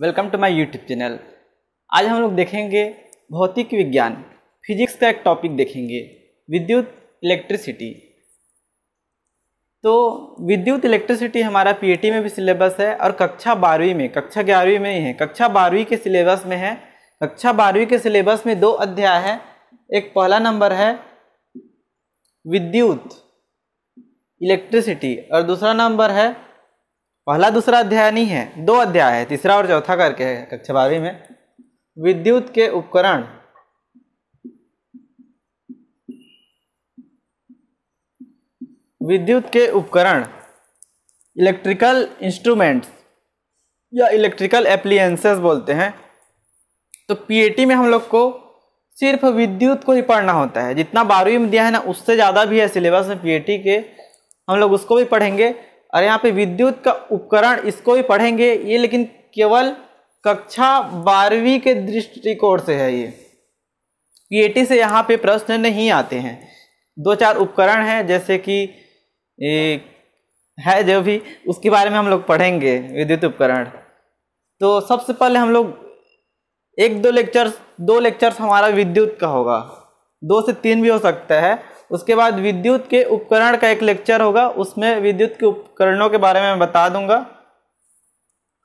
welcome to my YouTube channel आज हम लोग देखेंगे भौतिक विज्ञान फिजिक्स का एक टॉपिक देखेंगे विद्युत इलेक्ट्रिसिटी तो विद्युत इलेक्ट्रिसिटी हमारा पीएटी e में भी सिलेबस है और कक्षा बारहवीं में कक्षा ग्यारहवीं में ही है कक्षा बारहवीं के सिलेबस में है कक्षा बारहवीं के सिलेबस में दो अध्याय है एक पहला नंबर है विद्युत इलेक्ट्रिसिटी और दूसरा नंबर है पहला दूसरा अध्याय नहीं है दो अध्याय है तीसरा और चौथा करके है कक्षा बारहवीं में विद्युत के उपकरण विद्युत के उपकरण इलेक्ट्रिकल इंस्ट्रूमेंट्स या इलेक्ट्रिकल एप्लीयंसेस बोलते हैं तो पीएटी में हम लोग को सिर्फ विद्युत को ही पढ़ना होता है जितना बारहवीं में दिया है ना उससे ज़्यादा भी है सिलेबस में पीएटी के हम लोग उसको भी पढ़ेंगे और यहाँ पे विद्युत का उपकरण इसको भी पढ़ेंगे ये लेकिन केवल कक्षा बारहवीं के दृष्टिकोण से है ये पीएटी से यहाँ पे प्रश्न नहीं आते हैं दो चार उपकरण हैं जैसे कि है जो भी उसके बारे में हम लोग पढ़ेंगे विद्युत उपकरण तो सबसे पहले हम लोग एक दो लेक्चर्स दो लेक्चर्स हमारा विद्युत का होगा दो से तीन भी हो सकता है उसके बाद विद्युत के उपकरण का एक लेक्चर होगा उसमें विद्युत के उपकरणों के बारे में मैं बता दूंगा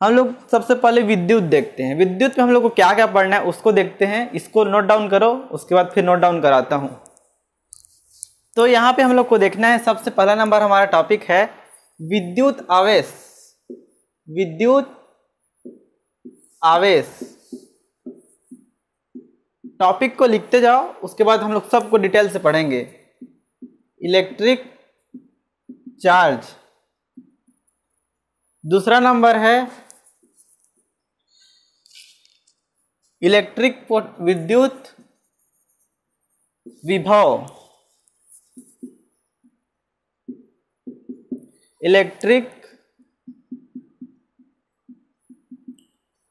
हम लोग सबसे पहले विद्युत देखते हैं विद्युत में हम लोग को क्या क्या पढ़ना है उसको देखते हैं इसको नोट डाउन करो उसके बाद फिर नोट डाउन कराता हूँ तो यहाँ पे हम लोग को देखना है सबसे पहला नंबर हमारा टॉपिक है विद्युत आवेश विद्युत आवेश टॉपिक को लिखते जाओ उसके बाद हम लोग सबको डिटेल से पढ़ेंगे इलेक्ट्रिक चार्ज दूसरा नंबर है इलेक्ट्रिक विद्युत विभव इलेक्ट्रिक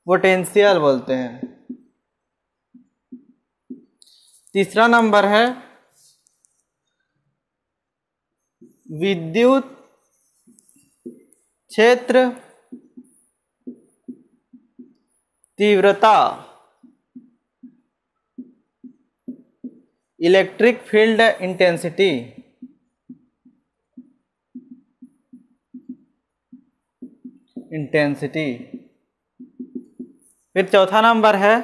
पोटेंशियल बोलते हैं तीसरा नंबर है विद्युत क्षेत्र तीव्रता इलेक्ट्रिक फील्ड इंटेंसिटी इंटेंसिटी फिर चौथा नंबर है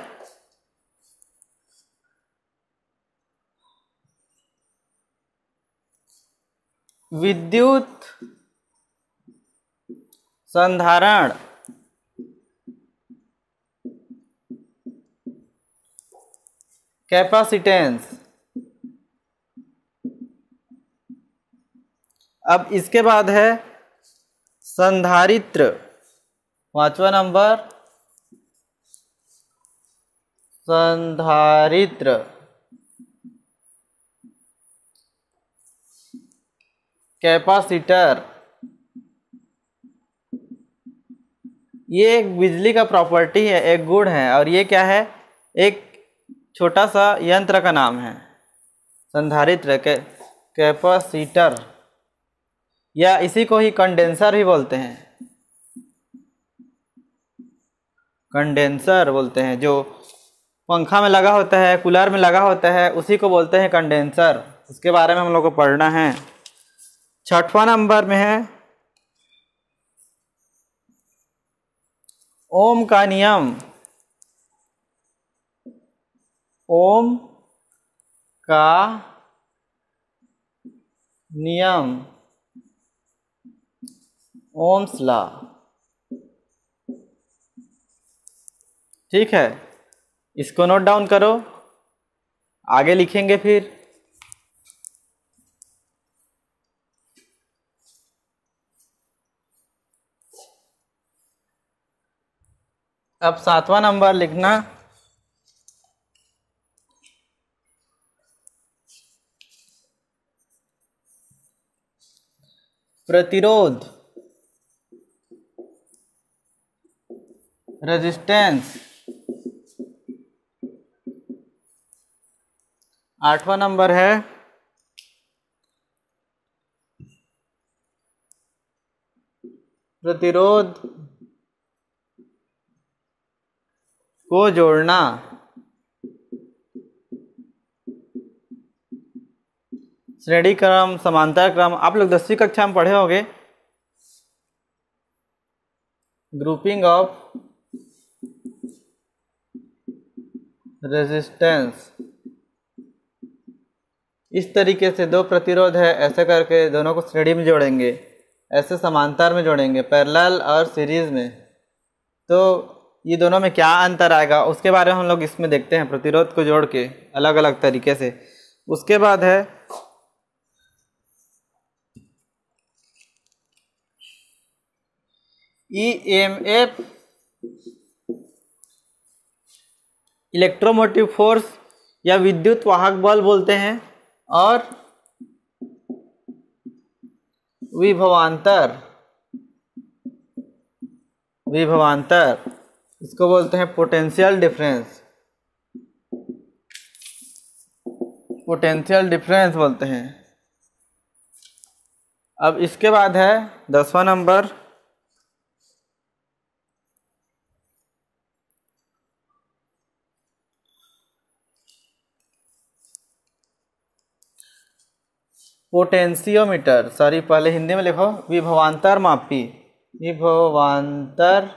विद्युत संधारण कैपेसिटेंस अब इसके बाद है संधारित्र पांचवा नंबर संधारित्र कैपासीटर ये एक बिजली का प्रॉपर्टी है एक गुण है और ये क्या है एक छोटा सा यंत्र का नाम है संधारित्र के कैपासीटर या इसी को ही कंडेंसर भी बोलते हैं कंडेंसर बोलते हैं जो पंखा में लगा होता है कूलर में लगा होता है उसी को बोलते हैं कंडेंसर उसके बारे में हम लोग को पढ़ना है छठवा नंबर में है ओम का नियम ओम का नियम ओम्स स्ला ठीक है इसको नोट डाउन करो आगे लिखेंगे फिर अब सातवां नंबर लिखना प्रतिरोध रेजिस्टेंस आठवां नंबर है प्रतिरोध को जोड़ना श्रेणी क्रम समांतर क्रम आप लोग दसवीं कक्षा में पढ़े होंगे ग्रुपिंग ऑफ रेजिस्टेंस इस तरीके से दो प्रतिरोध है ऐसे करके दोनों को श्रेणी में जोड़ेंगे ऐसे समांतर में जोड़ेंगे पैरेलल और सीरीज में तो ये दोनों में क्या अंतर आएगा उसके बारे में हम लोग इसमें देखते हैं प्रतिरोध को जोड़ के अलग अलग तरीके से उसके बाद है E M F electromotive force या विद्युत वाहक बल बोलते हैं और विभवांतर विभवांतर इसको बोलते हैं पोटेंशियल डिफरेंस पोटेंशियल डिफरेंस बोलते हैं अब इसके बाद है दसवां नंबर पोटेंशियोमीटर सॉरी पहले हिंदी में लिखो विभवांतर मापी विभवांतर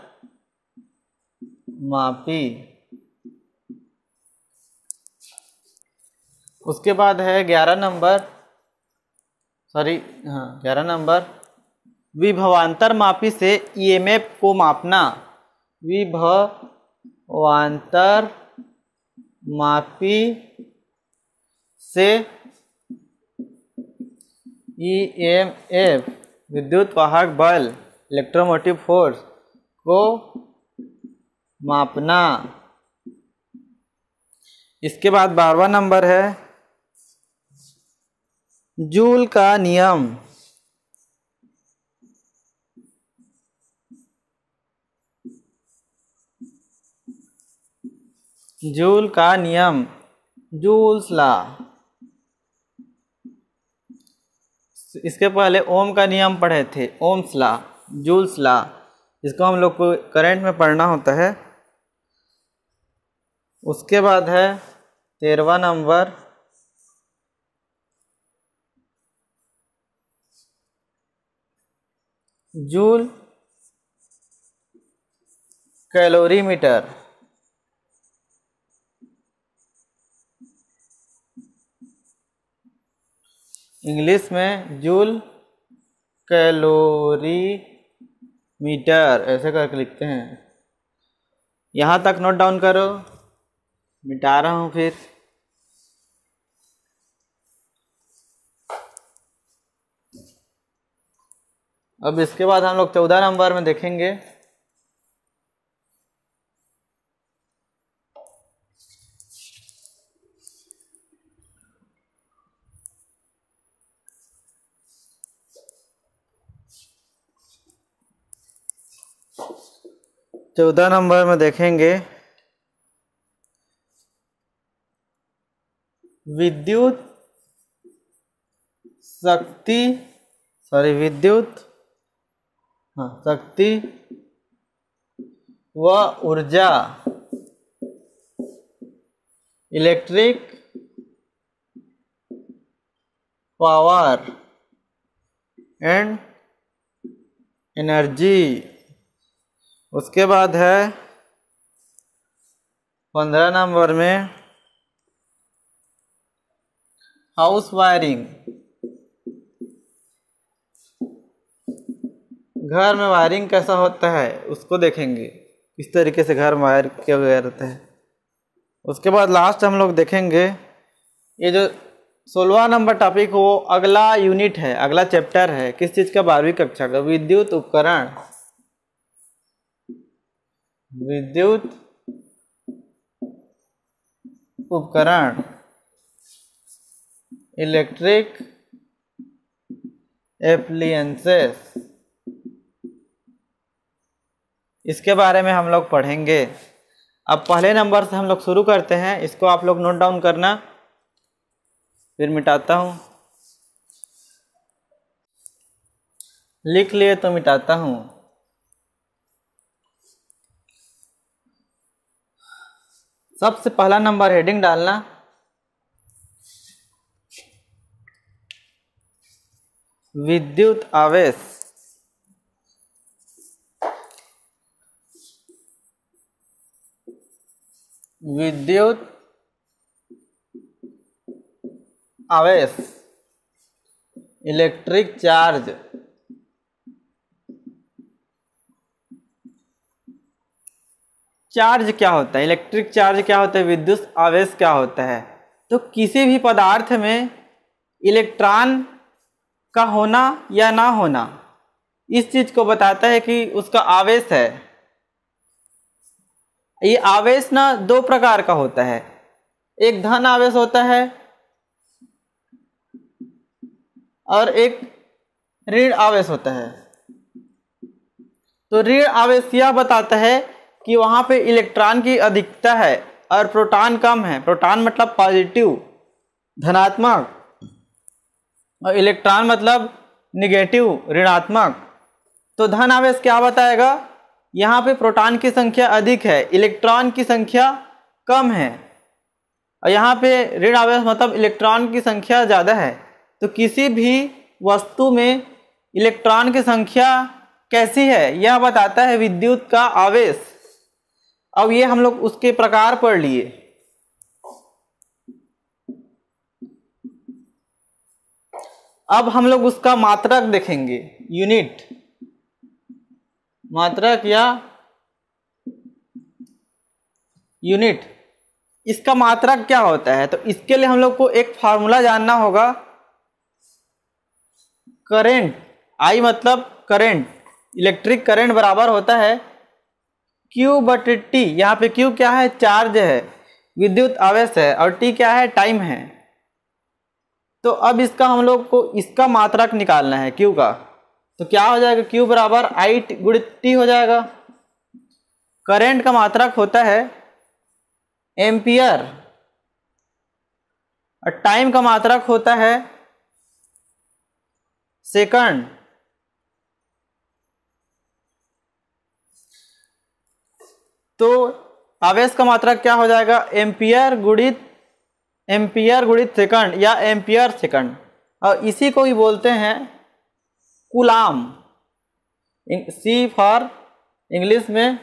मापी उसके बाद है ग्यारह नंबर सॉरी हाँ ग्यारह नंबर विभवांतर मापी से ईएमएफ e को मापना विभवांतर मापी से ईएमएफ e विद्युत वाहक बल इलेक्ट्रोमोटिव फोर्स को मापना इसके बाद बारवा नंबर है जूल का नियम जूल का नियम जूल्स ला इसके पहले ओम का नियम पढ़े थे ओम्स ला जूल्स ला इसको हम लोग को करंट में पढ़ना होता है उसके बाद है तेरवा नंबर जूल कैलोरीमीटर इंग्लिश में जूल कैलोरी मीटर ऐसे करके लिखते हैं यहाँ तक नोट डाउन करो मिटा रहा हूँ फिर अब इसके बाद हम लोग चौदह नंबर में देखेंगे चौदह नंबर में देखेंगे विद्युत शक्ति सॉरी विद्युत हाँ शक्ति व ऊर्जा इलेक्ट्रिक पावर एंड एनर्जी उसके बाद है पंद्रह नंबर में हाउस वायरिंग घर में वायरिंग कैसा होता है उसको देखेंगे किस तरीके से घर में वायर किया गया रहता है उसके बाद लास्ट हम लोग देखेंगे ये जो सोलवा नंबर टॉपिक वो अगला यूनिट है अगला चैप्टर है किस चीज़ का बारहवीं कक्षा का विद्युत उपकरण विद्युत उपकरण electric appliances इसके बारे में हम लोग पढ़ेंगे अब पहले नंबर से हम लोग शुरू करते हैं इसको आप लोग नोट डाउन करना फिर मिटाता हूँ लिख लिए तो मिटाता हूँ सबसे पहला नंबर हेडिंग डालना विद्युत आवेश विद्युत आवेश इलेक्ट्रिक चार्ज चार्ज क्या होता है इलेक्ट्रिक चार्ज क्या होता है विद्युत आवेश क्या होता है तो किसी भी पदार्थ में इलेक्ट्रॉन का होना या ना होना इस चीज को बताता है कि उसका आवेश है ये आवेश ना दो प्रकार का होता है एक धन आवेश होता है और एक ऋण आवेश होता है तो ऋण आवेश यह बताता है कि वहां पे इलेक्ट्रॉन की अधिकता है और प्रोटॉन कम है प्रोटॉन मतलब पॉजिटिव धनात्मक और इलेक्ट्रॉन मतलब निगेटिव ऋणात्मक तो धन आवेश क्या बताएगा यहाँ पे प्रोटॉन की संख्या अधिक है इलेक्ट्रॉन की संख्या कम है और यहाँ पे ऋण आवेश मतलब इलेक्ट्रॉन की संख्या ज़्यादा है तो किसी भी वस्तु में इलेक्ट्रॉन की संख्या कैसी है यह बताता है विद्युत का आवेश अब ये हम लोग उसके प्रकार पढ़ लिए अब हम लोग उसका मात्रक देखेंगे यूनिट मात्रक या यूनिट इसका मात्रक क्या होता है तो इसके लिए हम लोग को एक फार्मूला जानना होगा करेंट आई मतलब करेंट इलेक्ट्रिक करंट बराबर होता है क्यू बट टी यहाँ पे क्यू क्या है चार्ज है विद्युत आवेश है और टी क्या है टाइम है तो अब इसका हम लोग को इसका मात्रक निकालना है क्यू का तो क्या हो जाएगा क्यू बराबर आई गुड़ टी हो जाएगा करंट का मात्रक होता है एम्पियर और टाइम का मात्रक होता है सेकंड तो आवेश का मात्रक क्या हो जाएगा एम्पियर गुड़ित एम्पियर गुणित सेकंड या एम्पियर सेकंड और इसी को ही बोलते हैं कुलाम सी फॉर इंग्लिश में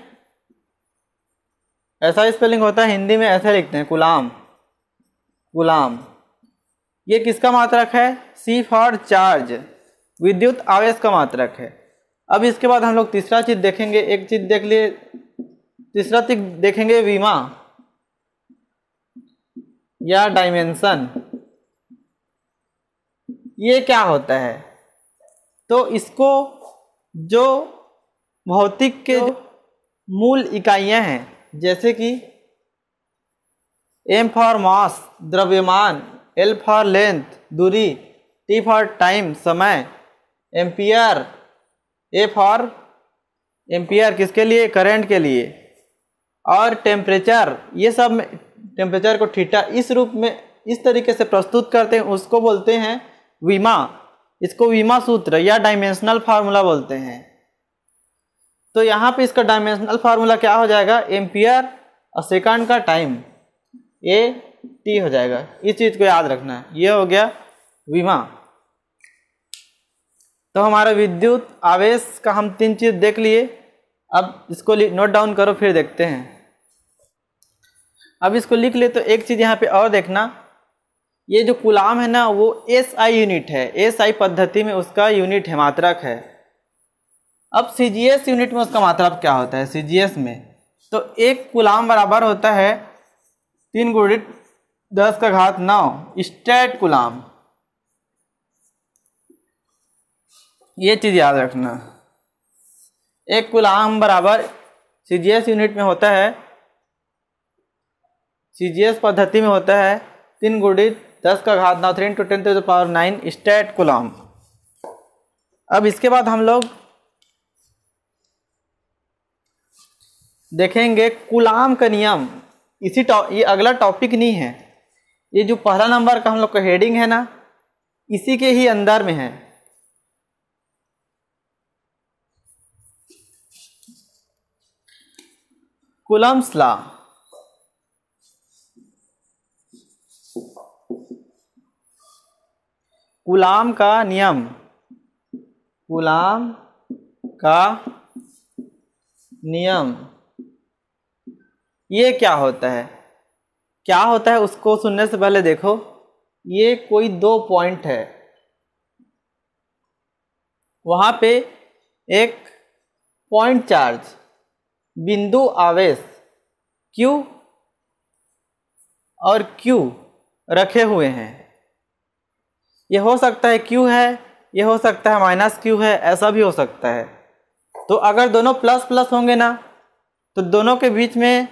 ऐसा स्पेलिंग होता है हिंदी में ऐसे लिखते हैं कुलाम गुलाम ये किसका मात्रक है सी फॉर चार्ज विद्युत आवेश का मात्रक है अब इसके बाद हम लोग तीसरा चीज देखेंगे एक चीज देख लिए तीसरा चीज देखेंगे वीमा या डायमेंशन ये क्या होता है तो इसको जो भौतिक के तो मूल इकाइयां हैं जैसे कि एम फॉर मास द्रव्यमान एल फॉर लेंथ दूरी टी फॉर टाइम समय एम्पियर ए फॉर एम्पियर किसके लिए करंट के लिए और टेम्परेचर ये सब टेम्परेचर को ठीठा इस रूप में इस तरीके से प्रस्तुत करते हैं उसको बोलते हैं विमा इसको विमा सूत्र या डायमेंशनल फार्मूला बोलते हैं तो यहाँ पे इसका डायमेंशनल फार्मूला क्या हो जाएगा एम्पियर और सेकंड का टाइम ए टी हो जाएगा इस चीज़ को याद रखना है ये हो गया विमा तो हमारा विद्युत आवेश का हम तीन चीज़ देख लिए अब इसको नोट डाउन करो फिर देखते हैं अब इसको लिख ले तो एक चीज़ यहाँ पे और देखना ये जो कुलाम है ना वो एस आई यूनिट है एस आई पद्धति में उसका यूनिट है मात्रक है अब सी जी एस यूनिट में उसका मात्रक क्या होता है सी जी एस में तो एक कुलाम बराबर होता है तीन गुणित दस का घात नौ स्टेट कुलाम ये चीज़ याद रखना एक कुलाम बराबर सी जी एस यूनिट में होता है सी पद्धति में होता है तीन गुड़ी दस का घात नौ three into ten to power nine state coulomb अब इसके बाद हम लोग देखेंगे कुलाम का नियम इसी टॉप ये अगला टॉपिक नहीं है ये जो पहला नंबर का हम लोग का हेडिंग है ना इसी के ही अंदर में है कुलम्स ला गुलाम का नियम गुलाम का नियम ये क्या होता है क्या होता है उसको सुनने से पहले देखो ये कोई दो पॉइंट है वहाँ पे एक पॉइंट चार्ज बिंदु आवेश क्यू और क्यू रखे हुए हैं ये हो सकता है क्यू है ये हो सकता है माइनस क्यू है ऐसा भी हो सकता है तो अगर दोनों प्लस प्लस होंगे ना तो दोनों के बीच में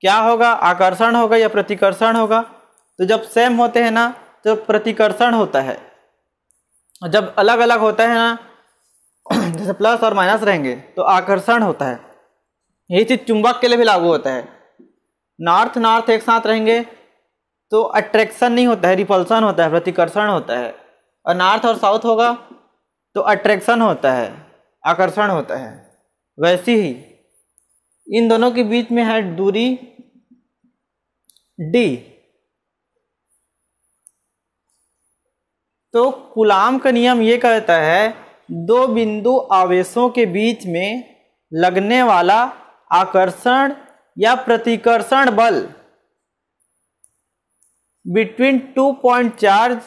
क्या होगा आकर्षण होगा या प्रतिकर्षण होगा तो जब सेम होते हैं ना तो प्रतिकर्षण होता है जब अलग अलग होता है ना जैसे प्लस और माइनस रहेंगे तो आकर्षण होता है यही चीज़ चुंबक के लिए भी लागू होता है नॉर्थ नॉर्थ एक साथ रहेंगे तो अट्रैक्शन नहीं होता है रिपल्सन होता है प्रतिकर्षण होता है और नॉर्थ और साउथ होगा तो अट्रैक्शन होता है आकर्षण होता है वैसे ही इन दोनों के बीच में है दूरी डी तो कुलाम का नियम ये कहता है दो बिंदु आवेशों के बीच में लगने वाला आकर्षण या प्रतिकर्षण बल between two point charge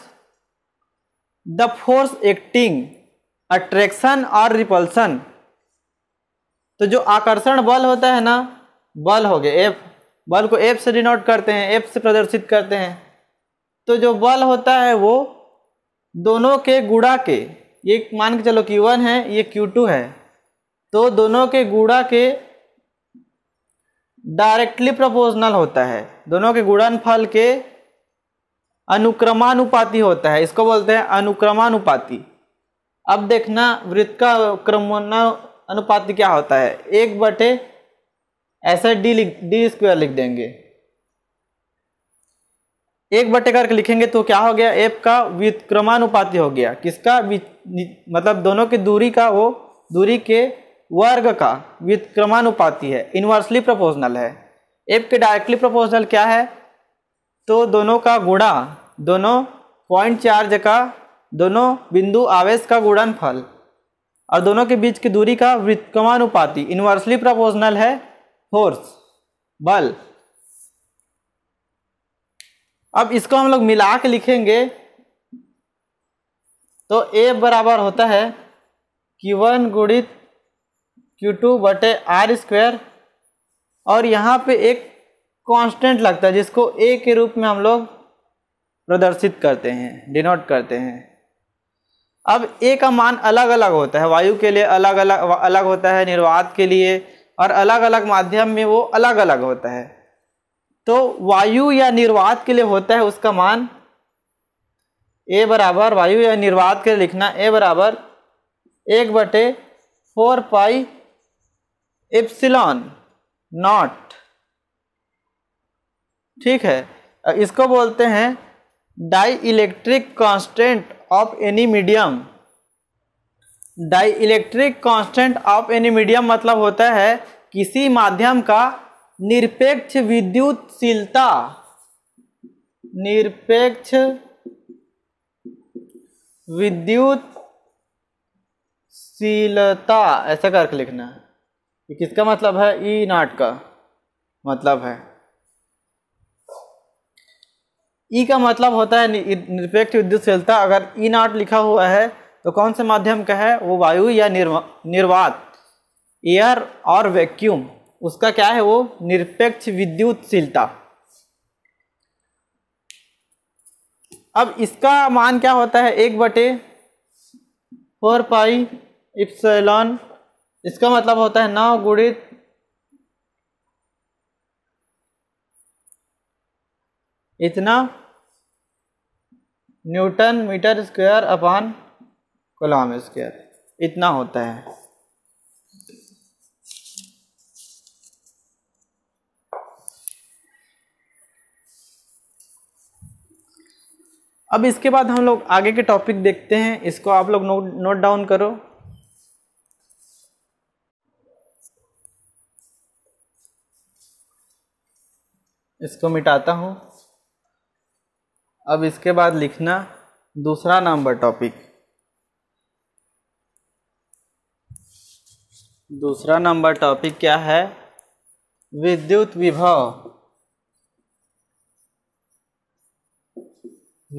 the force acting attraction or repulsion तो जो आकर्षण बल होता है ना बल हो गया एफ बल को एफ से डिनोट करते हैं एफ से प्रदर्शित करते हैं तो जो बल होता है वो दोनों के गुड़ा के ये मान के चलो वन है ये क्यू टू है तो दोनों के गुड़ा के डायरेक्टली प्रोपोर्शनल होता है दोनों के गुणनफल के अनुक्रमानुपाती होता है इसको बोलते हैं अनुक्रमानुपाती अब देखना वृत्त का क्रमोन्ना अनुपात क्या होता है एक बटे ऐसा डी लिख डी स्क्वायर लिख देंगे एक बटे करके लिखेंगे तो क्या हो गया एप का विक्रमानुपाती हो गया किसका मतलब दोनों की दूरी का वो दूरी के वर्ग का विक्रमानुपाती है इन्वर्सली प्रोपोर्शनल है एप के डायरेक्टली प्रोपोर्शनल क्या है तो दोनों का गुणा दोनों पॉइंट चार्ज का दोनों बिंदु आवेश का गुणनफल और दोनों के बीच की दूरी का व्युत्क्रमानुपाती इन्वर्सली प्रोपोर्शनल है फोर्स बल अब इसको हम लोग मिला के लिखेंगे तो ए बराबर होता है क्यू वन गुणित क्यू टू बटे आर स्क्वेयर और यहाँ पे एक कांस्टेंट लगता है जिसको ए के रूप में हम लोग प्रदर्शित करते हैं डिनोट करते हैं अब ए का मान अलग अलग होता है वायु के लिए अलग अलग अलग होता है निर्वात के लिए और अलग अलग माध्यम में वो अलग अलग होता है तो वायु या निर्वात के लिए होता है उसका मान ए बराबर वायु या निर्वात के लिए लिखना ए बराबर एक बटे फोर पाई एप्सिलॉन नॉट ठीक है इसको बोलते हैं dielectric constant of any medium dielectric constant of any medium मतलब होता है किसी माध्यम का निरपेक्ष विद्युतशीलता निरपेक्ष विद्युत शीलता ऐसा करके लिखना है किसका मतलब है ई e नाट का मतलब है ई e का मतलब होता है निरपेक्ष विद्युतशीलता अगर ई e नॉट लिखा हुआ है तो कौन से माध्यम का है वो वायु या निर्वात एयर और वैक्यूम उसका क्या है वो निरपेक्ष विद्युतशीलता अब इसका मान क्या होता है एक बटे फोर पाई इप्सलॉन इसका मतलब होता है नौ गुणित इतना newton metre square upon coulomb square इतना होता है अब इसके बाद हम लोग आगे के टॉपिक देखते हैं इसको आप लोग नोट नोट डाउन करो इसको मिटाता हूँ अब इसके बाद लिखना दूसरा नंबर टॉपिक दूसरा नंबर टॉपिक क्या है विद्युत विभव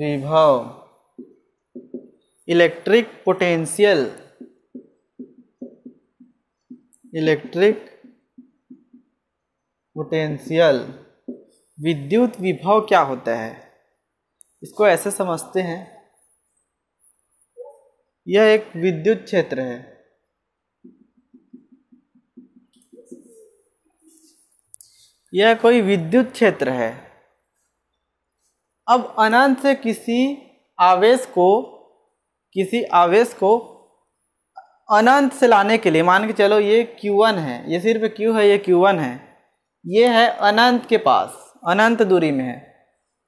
विभव इलेक्ट्रिक पोटेंशियल इलेक्ट्रिक पोटेंशियल विद्युत विभव क्या होता है इसको ऐसे समझते हैं यह एक विद्युत क्षेत्र है यह कोई विद्युत क्षेत्र है अब अनंत से किसी आवेश को किसी आवेश को अनंत से लाने के लिए मान के चलो ये Q1 है ये सिर्फ Q है ये Q1 है ये है अनंत के पास अनंत दूरी में है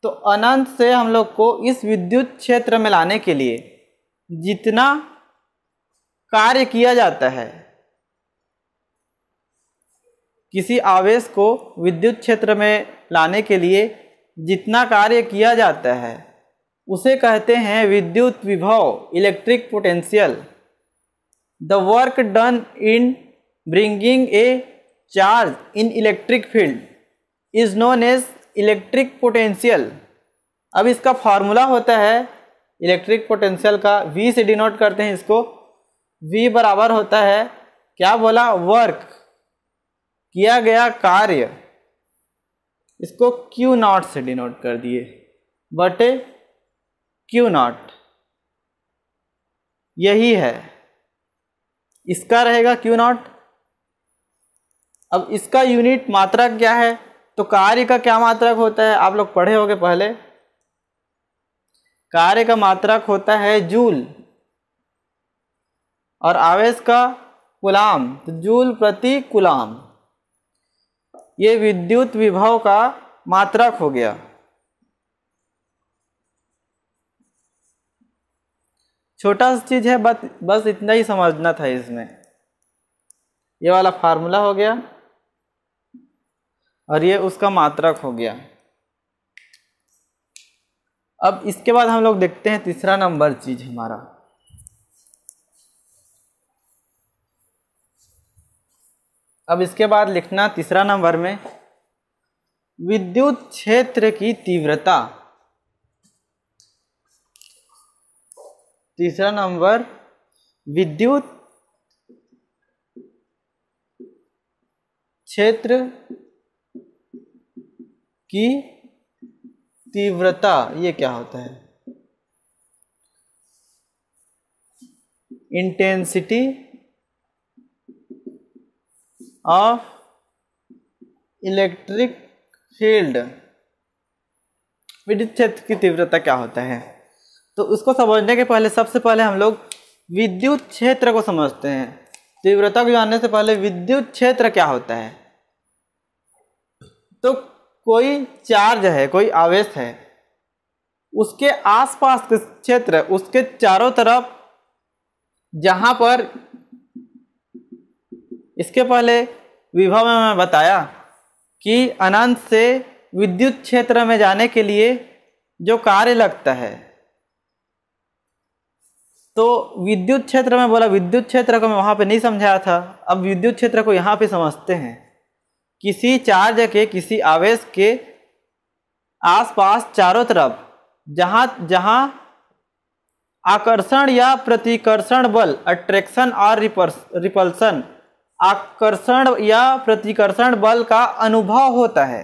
तो अनंत से हम लोग को इस विद्युत क्षेत्र में लाने के लिए जितना कार्य किया जाता है किसी आवेश को विद्युत क्षेत्र में लाने के लिए जितना कार्य किया जाता है उसे कहते हैं विद्युत विभव electric potential the work done in bringing a charge in electric field is known as electric potential अब इसका फार्मूला होता है इलेक्ट्रिक पोटेंशियल का वी से डिनोट करते हैं इसको वी बराबर होता है क्या बोला वर्क किया गया कार्य इसको क्यू नॉट से डिनोट कर दिए बटे क्यू नॉट यही है इसका रहेगा क्यू नॉट अब इसका यूनिट मात्रा क्या है तो कार्य का क्या मात्रक होता है आप लोग पढ़े होंगे पहले कार्य का मात्रक होता है जूल और आवेश का कुलाम तो जूल प्रति कुलाम ये विद्युत विभव का मात्रक हो गया छोटा सा चीज़ है बस बस इतना ही समझना था इसमें ये वाला फार्मूला हो गया और ये उसका मात्रक हो गया अब इसके बाद हम लोग देखते हैं तीसरा नंबर चीज हमारा अब इसके बाद लिखना तीसरा नंबर में विद्युत क्षेत्र की तीव्रता तीसरा नंबर विद्युत क्षेत्र की तीव्रता ये क्या होता है इंटेंसिटी ऑफ इलेक्ट्रिक फील्ड विद्युत क्षेत्र की तीव्रता क्या होता है तो उसको समझने के पहले सबसे पहले हम लोग विद्युत क्षेत्र को समझते हैं तीव्रता को जानने से पहले विद्युत क्षेत्र क्या होता है तो कोई चार्ज है कोई आवेश है उसके आसपास के क्षेत्र उसके चारों तरफ जहाँ पर इसके पहले विभव में मैं बताया कि अनंत से विद्युत क्षेत्र में जाने के लिए जो कार्य लगता है तो विद्युत क्षेत्र में बोला विद्युत क्षेत्र को मैं वहाँ पे नहीं समझाया था अब विद्युत क्षेत्र को यहाँ पे समझते हैं किसी चार्ज के किसी आवेश के आसपास चारों तरफ जहाँ जहाँ आकर्षण या प्रतिकर्षण बल अट्रैक्शन और रिपल्सन आकर्षण या प्रतिकर्षण बल का अनुभव होता है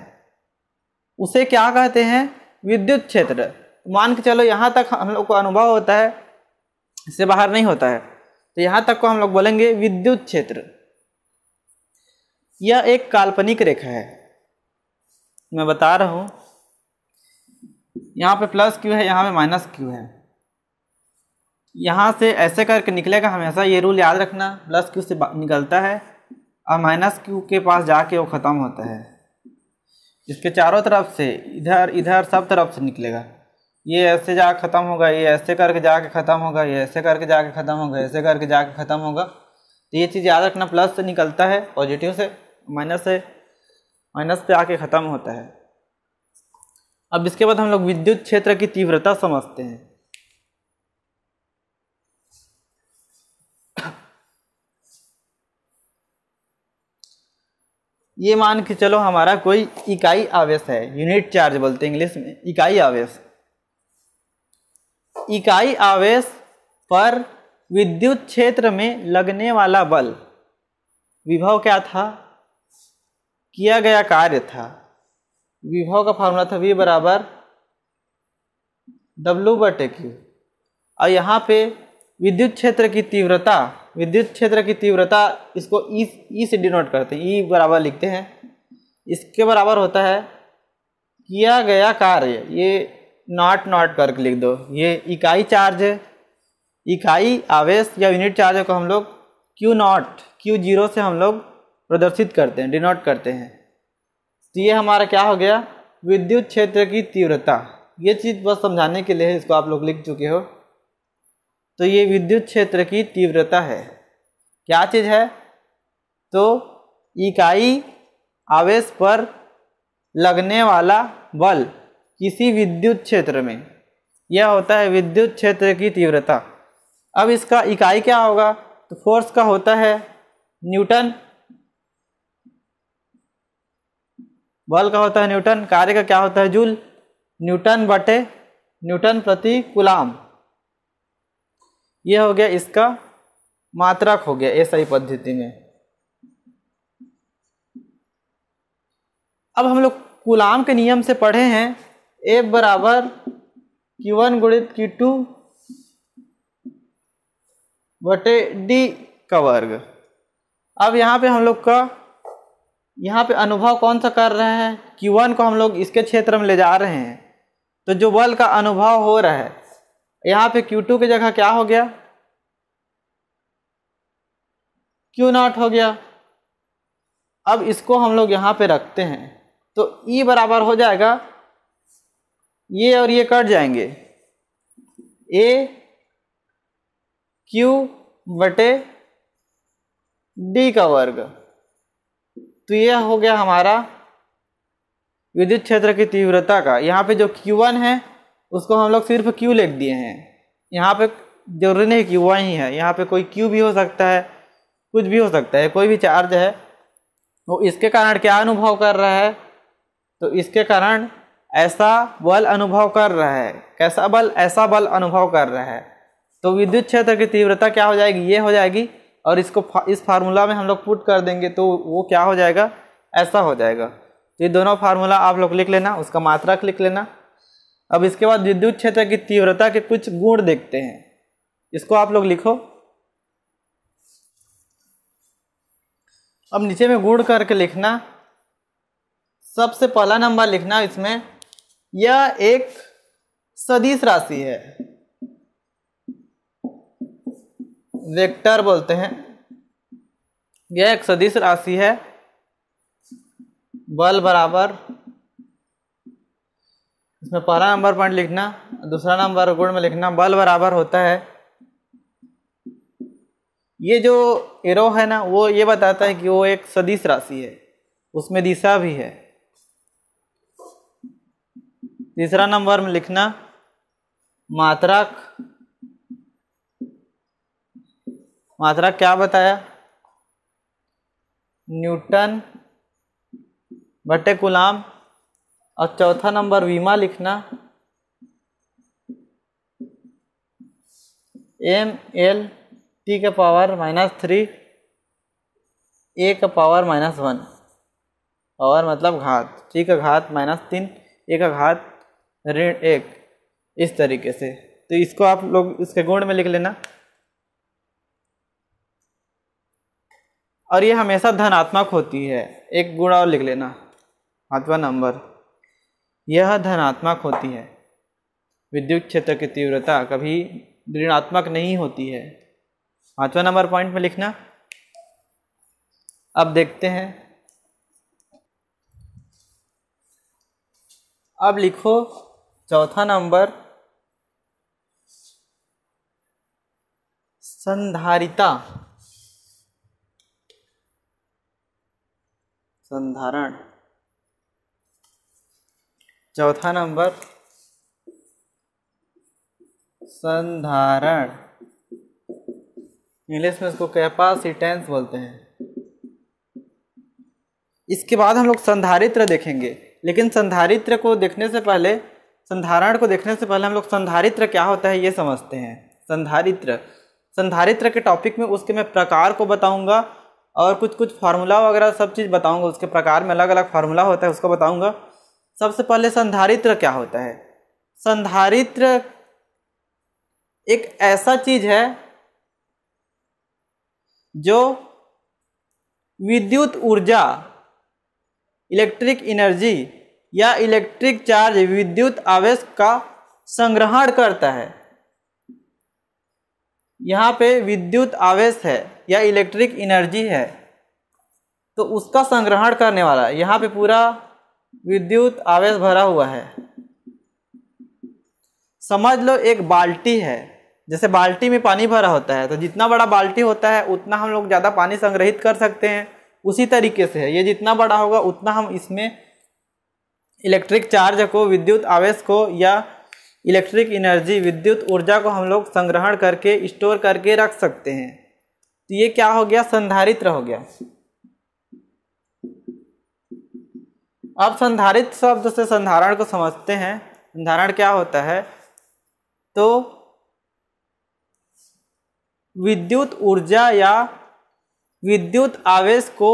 उसे क्या कहते हैं विद्युत क्षेत्र मान के चलो यहाँ तक हम लोग को अनुभव होता है इससे बाहर नहीं होता है तो यहाँ तक को हम लोग बोलेंगे विद्युत क्षेत्र यह एक काल्पनिक रेखा है मैं बता रहा हूँ यहाँ पे प्लस क्यू है यहाँ पे माइनस क्यू है यहाँ से ऐसे करके निकलेगा हमेशा ये रूल याद रखना प्लस क्यू से निकलता है और माइनस क्यू के पास जाके वो ख़त्म होता है इसके चारों तरफ से इधर इधर सब तरफ से निकलेगा ये ऐसे जा ख़त्म होगा ये ऐसे करके जाके ख़त्म होगा ये ऐसे करके जाके ख़त्म होगा ऐसे करके जाके ख़त्म होगा तो ये चीज़ याद रखना प्लस से निकलता है पॉजिटिव से माइनस है माइनस पे आके ख़त्म होता है अब इसके बाद हम लोग विद्युत क्षेत्र की तीव्रता समझते हैं ये मान के चलो हमारा कोई इकाई आवेश है यूनिट चार्ज बोलते हैं इंग्लिश में इकाई आवेश इकाई आवेश पर विद्युत क्षेत्र में लगने वाला बल विभव क्या था किया गया कार्य था विभव का फार्मूला था वी बराबर डब्लू बटे क्यू और यहाँ पे विद्युत क्षेत्र की तीव्रता विद्युत क्षेत्र की तीव्रता इसको ई ई से डिनोट करते हैं ई e बराबर लिखते हैं इसके बराबर होता है किया गया कार्य ये नॉट नॉट करके लिख दो ये इकाई चार्ज है इकाई आवेश या यूनिट चार्ज को हम लोग क्यू नॉट क्यू जीरो से हम लोग प्रदर्शित करते हैं डिनोट करते हैं तो ये हमारा क्या हो गया विद्युत क्षेत्र की तीव्रता ये चीज़ बस समझाने के लिए है इसको आप लोग लिख चुके हो तो ये विद्युत क्षेत्र की तीव्रता है क्या चीज़ है तो इकाई आवेश पर लगने वाला बल किसी विद्युत क्षेत्र में यह होता है विद्युत क्षेत्र की तीव्रता अब इसका इकाई क्या होगा तो फोर्स का होता है न्यूटन बल का होता है न्यूटन कार्य का क्या होता है जूल न्यूटन बटे न्यूटन प्रति कुलाम ये हो गया इसका मात्रक हो गया ऐसा ही पद्धति में अब हम लोग कुलाम के नियम से पढ़े हैं ए बराबर की वन गुणित की टू बटे डी का वर्ग अब यहाँ पे हम लोग का यहाँ पे अनुभव कौन सा कर रहे हैं कि वन को हम लोग इसके क्षेत्र में ले जा रहे हैं तो जो बल का अनुभव हो रहा है यहाँ पे क्यू टू की जगह क्या हो गया क्यू नॉट हो गया अब इसको हम लोग यहाँ पे रखते हैं तो ई e बराबर हो जाएगा ये और ये कट जाएंगे ए क्यू बटे डी का वर्ग तो यह हो गया हमारा विद्युत क्षेत्र की तीव्रता का यहाँ पे जो Q1 है उसको हम लोग सिर्फ Q लिख दिए हैं यहाँ पे जरूरी नहीं कि ही है यहाँ पे कोई क्यू भी हो सकता है कुछ भी हो सकता है कोई भी चार्ज है वो इसके कारण क्या अनुभव कर रहा है तो इसके कारण ऐसा बल अनुभव कर रहा है कैसा बल ऐसा बल अनुभव कर रहा है तो विद्युत क्षेत्र की तीव्रता क्या हो जाएगी ये हो जाएगी और इसको इस फार्मूला में हम लोग पुट कर देंगे तो वो क्या हो जाएगा ऐसा हो जाएगा तो ये दोनों फार्मूला आप लोग लिख लेना उसका मात्रा लिख लेना अब इसके बाद विद्युत क्षेत्र की तीव्रता के कुछ गुण देखते हैं इसको आप लोग लिखो अब नीचे में गुण करके लिखना सबसे पहला नंबर लिखना इसमें यह एक सदिश राशि है वेक्टर बोलते हैं यह एक सदिश राशि है बल बराबर इसमें पहला नंबर पॉइंट लिखना दूसरा नंबर गुण में लिखना बल बराबर होता है ये जो एरो है ना वो ये बताता है कि वो एक सदिश राशि है उसमें दिशा भी है तीसरा नंबर में लिखना मात्रक मात्रा क्या बताया न्यूटन बटे गुलाम और चौथा नंबर वीमा लिखना एम एल टी का पावर माइनस थ्री ए का पावर माइनस वन पावर मतलब घात टी का घात माइनस तीन ए का घात ऋण एक इस तरीके से तो इसको आप लोग इसके गुण में लिख लेना और ये हमेशा धनात्मक होती है एक गुण और लिख लेना पाँचवा नंबर यह धनात्मक होती है विद्युत क्षेत्र की तीव्रता कभी ऋणात्मक नहीं होती है पाँचवा नंबर पॉइंट में लिखना अब देखते हैं अब लिखो चौथा नंबर संधारिता संधारण चौथा नंबर संधारण इंग्लिश में इसको कैपासिटेंस बोलते हैं इसके बाद हम लोग संधारित्र देखेंगे लेकिन संधारित्र को देखने से पहले संधारण को देखने से पहले हम लोग संधारित्र क्या होता है ये समझते हैं संधारित्र संधारित्र के टॉपिक में उसके मैं प्रकार को बताऊंगा और कुछ कुछ फार्मूला वगैरह सब चीज़ बताऊंगा उसके प्रकार में अलग अलग फार्मूला होता है उसको बताऊंगा सबसे पहले संधारित्र क्या होता है संधारित्र एक ऐसा चीज है जो विद्युत ऊर्जा इलेक्ट्रिक एनर्जी या इलेक्ट्रिक चार्ज विद्युत आवेश का संग्रहण करता है यहाँ पे विद्युत आवेश है या इलेक्ट्रिक एनर्जी है तो उसका संग्रहण करने वाला यहाँ पे पूरा विद्युत आवेश भरा हुआ है समझ लो एक बाल्टी है जैसे बाल्टी में पानी भरा होता है तो जितना बड़ा बाल्टी होता है उतना हम लोग ज़्यादा पानी संग्रहित कर सकते हैं उसी तरीके से है ये जितना बड़ा होगा उतना हम इसमें इलेक्ट्रिक चार्ज को विद्युत आवेश को या इलेक्ट्रिक एनर्जी विद्युत ऊर्जा को हम लोग संग्रहण करके स्टोर करके रख सकते हैं तो ये क्या हो गया संधारित्र हो गया अब संधारित शब्द से संधारण को समझते हैं संधारण क्या होता है तो विद्युत ऊर्जा या विद्युत आवेश को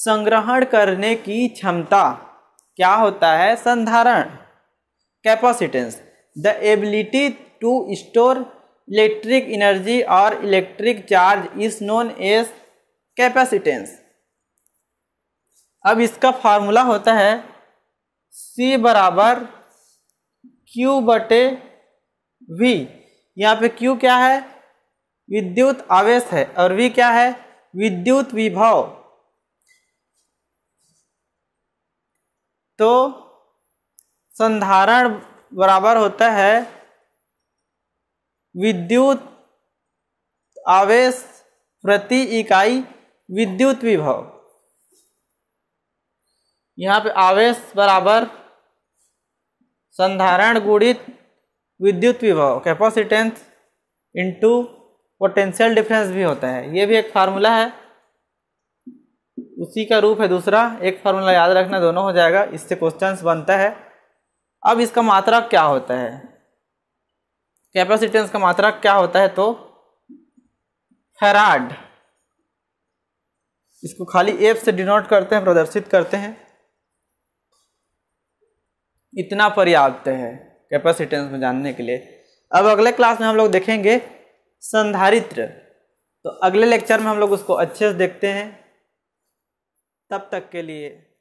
संग्रहण करने की क्षमता क्या होता है संधारण capacitance the ability to store electric energy और electric charge is known as capacitance अब इसका फार्मूला होता है C बराबर Q बटे V यहाँ पे Q क्या है विद्युत आवेश है और V क्या है विद्युत विभव तो संधारण बराबर होता है विद्युत आवेश प्रति इकाई विद्युत विभव यहाँ पे आवेश बराबर संधारण गुणित विद्युत विभव कैपेसिटेंस इनटू पोटेंशियल डिफरेंस भी होता है ये भी एक फार्मूला है उसी का रूप है दूसरा एक फार्मूला याद रखना दोनों हो जाएगा इससे क्वेश्चंस बनता है अब इसका मात्रक क्या होता है कैपेसिटेंस का मात्रा क्या होता है तो फैराड इसको खाली एफ से डिनोट करते हैं प्रदर्शित करते हैं इतना पर्याप्त है कैपेसिटेंस में जानने के लिए अब अगले क्लास में हम लोग देखेंगे संधारित्र तो अगले लेक्चर में हम लोग उसको अच्छे से देखते हैं तब तक के लिए